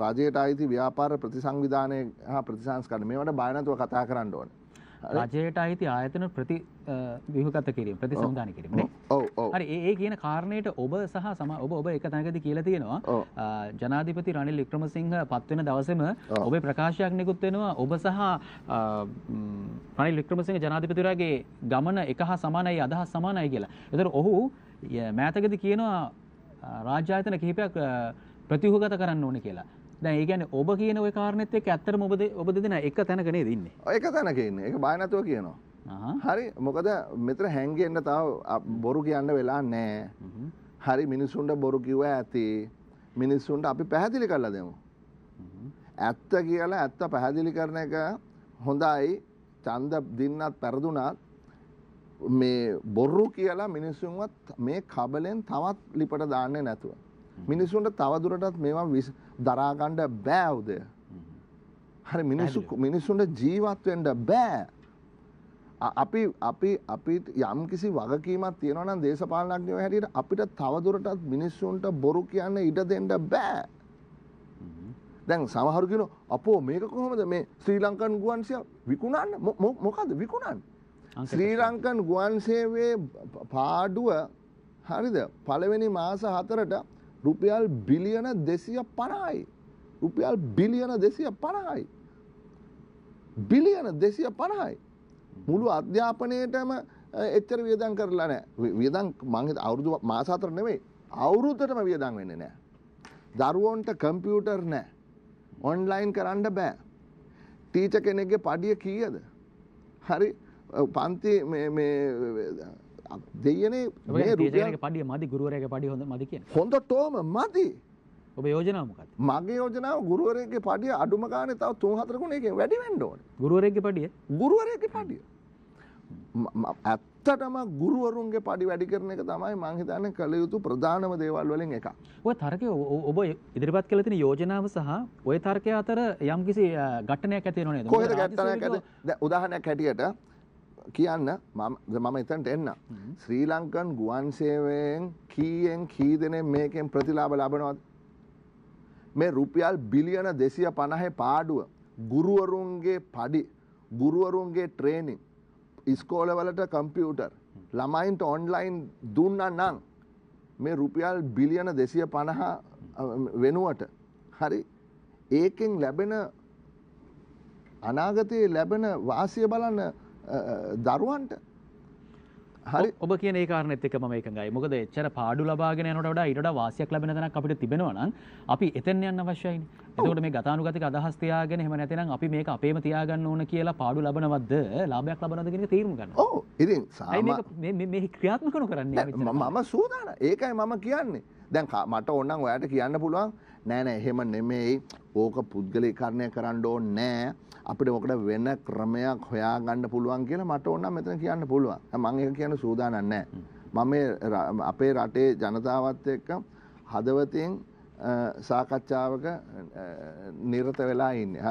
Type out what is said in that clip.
රජයට අයිති ව්‍යාපාර ප්‍රතිසංවිධානය හා ප්‍රතිසංස්කරණ මේවට බය නැතුව කතා කරන්න ඕනේ. රජයට අයිති ආයතන ප්‍රති විහගත කිරීම ප්‍රතිසංධාන කිරීම හරි ඒ කියන කාරණයට ඔබ සහ සම ඔබ ඔබ එක තැනකති කියලා තියෙනවා ජනාධිපති රනිල් වික්‍රමසිංහ පත්වෙන දවසම ඔබේ ප්‍රකාශයක් නිකුත් වෙනවා ඔබ සහ රනිල් වික්‍රමසිංහ ජනාධිපතිවරයාගේ ගමන එක හා සමානයි අදහස් සමානයි කියලා. ඒතර ඔහු මෑතකදී කියනවා රාජ්‍ය ආයතන කිහිපයක් ප්‍රතිහුගත කරන්න ඕනේ කියලා. දැන් ඒ කියන්නේ ඔබ කියන ওই කාරණෙත් එක්ක ඇත්තටම ඔබ ඔබ දෙදෙනා එක තැනක නේද ඉන්නේ? එක තැනක ඉන්නේ. ඒක බය නැතුව කියනවා. හරි මොකද මෙතන හැංගෙන්න තව බොරු කියන්න වෙලා නැහැ. හරි මිනිස්සුන්ට බොරු කිව්ව ඇති. මිනිස්සුන්ට අපි පැහැදිලි කරලා දෙමු. ඇත්ත කියලා ඇත්ත පැහැදිලි කරන එක හොඳයි. ඡන්ද දින්නත් පෙරදුනත් මේ බොරු කියලා මිනිස්සුන්වත් මේ කබලෙන් තවත් ලිපට දාන්නේ නැතුව. මිනිසුන්ට තවදුරටත් මේවා දරාගණ්ඩ බෑව්ද. හරි මිනිසු මිනිසුන්ට ජීවත්වෙන්ට බෑ. අපි අපි අපි යම් කිසි වගකීමක් තියෙනවනම් දේශපාලනඥයෝ හැටියට අපිට තවදුරටත් මිනිස්සුන්ට බොරු කියන්න ඉඩ දෙන්න බෑ. දැන් සමහරු කියන අපෝ මේක කොහොමද මේ ශ්‍රී ලංකන් ගුවන්සිය විකුණන්න මොකද විකුණන්න. ශ්‍රී ලංකන් ගුවන්සේවේ පාඩුව හරිද පළවෙනි මාස හතරට රුපියල් බිලියන දෙසිය පණයි. රුපියල් බිලියන දෙසිය පණයි. බිලියන දෙසිය පණයි. මුළු අධ්‍යාපනයටම එච්චර වියදන් කරලා නෑ වියදන් මංහිත අවුරුදු මාසාතර නෙවෙයි අවුරුද්දටම වියදන් වෙන්නේ නෑ. දරුවන්ට කම්පියුටර් නෑ. ඔන්ලයින් කරන්න බෑ. ටීච කෙනෙක්ගේ පඩිය කීයද. හරි පන්ති දෙයනේ පඩිය මදි ගුරුවරයක පඩි හොඳ මදි කිය හොඳ ටෝම මති ඔබ යෝජනාවමකත් මගේ යෝජනාව ගුරුවරයගේ පඩිය අඩුම ගාන තව තුන් හතරකුණ එක වැඩි වෙන්ඩෝන ගුරුවරයක පඩිය ගුරුවරයක පඩිය ඇත්තටම ගුරුවරුන්ගේ පඩි වැඩි කරන එක තමයි මංහිතන්න කළ යුතු ප්‍රධානම දේවල් වලින් එක ඔය තර්කය ඔබ ඉදිරිපත් කළ තින යෝජනාව සහ ඔය තර්කය අතර යම් කිසි ගටනයක් ඇතිනේ කොහ ගටනයක් ඇති උදාහනයක් හැටියට කියන්න මම එතන්ට එන්න. ශ්‍රී ලංකන් ගුවන් සේවයෙන් කීයෙන් කී දෙනෙ මේකෙන් ප්‍රතිලාබ ලබනවත්. මේ රුපියල් බිලියන දෙසිය පණහෙ පාඩුව. ගුරුවරුන්ගේ පඩි ගුරුවරුන්ගේ ට්‍රේනිින්. ඉස්කෝලවලට කම්පියුටර් ළමයින්ට ඔන්ලයින් දුන්න නං මේ රුපියල් බිලියන දෙසිය පණහා වෙනුවට හරි ඒකෙන් ලැබෙන අනාගතයේ ලැබෙන වාසිය බලන්න දරුවන්ට හරි ඔබ කියන කාරනෙත් එක ම එකඟයි මොකද එච්චර පාඩු ලබාගෙන යනට වඩා ඉඩ වාසියක් ලැබෙන තැනක් අපිට තිබෙනවා නම් අපි එතෙන් යන්න අවශ්‍යයින් එතකොට මේ ගතානුගතික අදහස් තියාගෙන එහෙම නැතිනම් අපි මේක අපේම තියාගන්න ඕන කියලා පාඩු ලබනවද ලාභයක් ලබනවද කියන එක තීරණය ගන්න. ඔව් ඉතින් සාමා මේ මේ ක්‍රියාත්මක නොකරන්නේ මම සූදානම් ඒකයි මම කියන්නේ. දැන් මට ඕන්නම් ඔයාට කියන්න පුළුවන් නෑ නෑ එහෙම නෙමෙයි ඕක පුද්ගලීකරණය කරන්න ඕනේ නෑ අපිට මොකට වෙන ක්‍රමයක් හොයාගන්න පුළුවන් කියලා මට ඕනම් මෙතන කියන්න පුළුවන්. මම ඒක කියන්න සූදානම් නෑ. මම අපේ රටේ ජනතාවත් එක්ක හදවතින් සාකච්ඡාවක නිරත වෙලා ඉන්නේ.